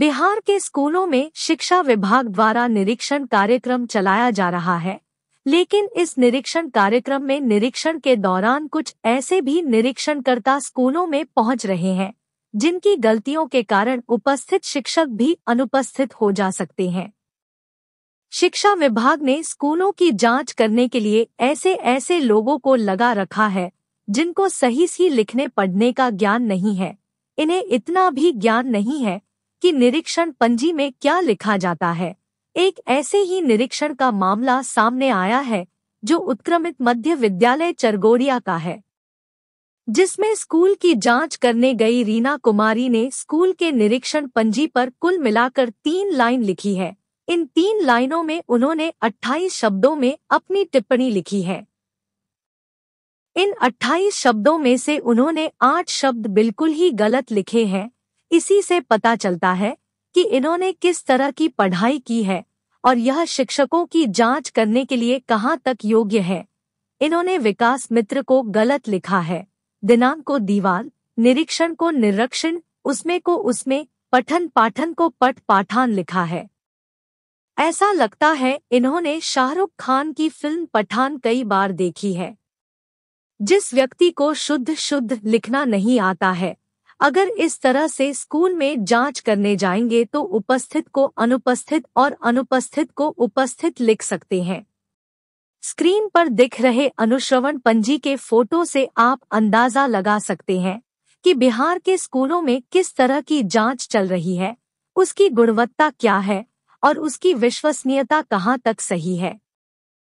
बिहार के स्कूलों में शिक्षा विभाग द्वारा निरीक्षण कार्यक्रम चलाया जा रहा है लेकिन इस निरीक्षण कार्यक्रम में निरीक्षण के दौरान कुछ ऐसे भी निरीक्षणकर्ता स्कूलों में पहुंच रहे हैं जिनकी गलतियों के कारण उपस्थित शिक्षक भी अनुपस्थित हो जा सकते हैं शिक्षा विभाग ने स्कूलों की जांच करने के लिए ऐसे ऐसे लोगों को लगा रखा है जिनको सही सी लिखने पढ़ने का ज्ञान नहीं है इन्हें इतना भी ज्ञान नहीं है कि निरीक्षण पंजी में क्या लिखा जाता है एक ऐसे ही निरीक्षण का मामला सामने आया है जो उत्क्रमित मध्य विद्यालय चरगोड़िया का है जिसमें स्कूल की जांच करने गई रीना कुमारी ने स्कूल के निरीक्षण पंजी पर कुल मिलाकर तीन लाइन लिखी है इन तीन लाइनों में उन्होंने 28 शब्दों में अपनी टिप्पणी लिखी है इन 28 शब्दों में से उन्होंने आठ शब्द बिल्कुल ही गलत लिखे हैं इसी से पता चलता है कि इन्होंने किस तरह की पढ़ाई की है और यह शिक्षकों की जांच करने के लिए कहां तक योग्य है इन्होंने विकास मित्र को गलत लिखा है दिनांक को दीवार निरीक्षण को निरीक्षण उसमें को उसमें पठन पाठन को पट पाठान लिखा है ऐसा लगता है इन्होंने शाहरुख खान की फिल्म पठान कई बार देखी है जिस व्यक्ति को शुद्ध शुद्ध लिखना नहीं आता है अगर इस तरह से स्कूल में जांच करने जाएंगे तो उपस्थित को अनुपस्थित और अनुपस्थित को उपस्थित लिख सकते हैं स्क्रीन पर दिख रहे अनुश्रवण पंजी के फोटो से आप अंदाजा लगा सकते हैं कि बिहार के स्कूलों में किस तरह की जांच चल रही है उसकी गुणवत्ता क्या है और उसकी विश्वसनीयता कहाँ तक सही है